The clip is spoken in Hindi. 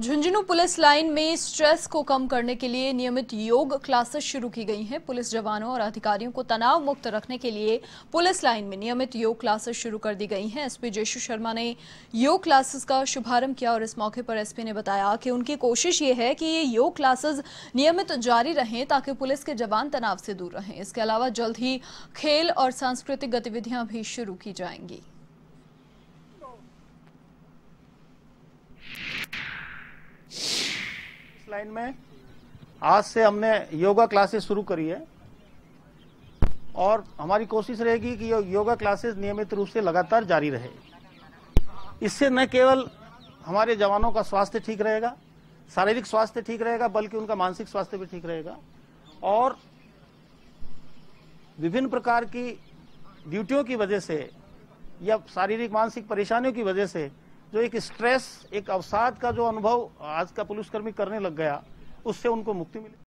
झुंझुनू पुलिस लाइन में स्ट्रेस को कम करने के लिए नियमित योग क्लासेस शुरू की गई हैं पुलिस जवानों और अधिकारियों को तनाव मुक्त रखने के लिए पुलिस लाइन में नियमित योग क्लासेस शुरू कर दी गई हैं एसपी जयशु शर्मा ने योग क्लासेस का शुभारंभ किया और इस मौके पर एसपी ने बताया कि उनकी कोशिश ये है कि ये योग क्लासेज नियमित जारी रहें ताकि पुलिस के जवान तनाव से दूर रहें इसके अलावा जल्द ही खेल और सांस्कृतिक गतिविधियां भी शुरू की जाएंगी लाइन में आज से हमने योगा क्लासेस शुरू करी है और हमारी कोशिश रहेगी कि यो, योगा क्लासेस नियमित रूप से लगातार जारी रहे इससे न केवल हमारे जवानों का स्वास्थ्य ठीक रहेगा शारीरिक स्वास्थ्य ठीक रहेगा बल्कि उनका मानसिक स्वास्थ्य भी ठीक रहेगा और विभिन्न प्रकार की ड्यूटियों की वजह से या शारीरिक मानसिक परेशानियों की वजह से जो एक स्ट्रेस एक अवसाद का जो अनुभव आज का पुलिसकर्मी करने लग गया उससे उनको मुक्ति मिली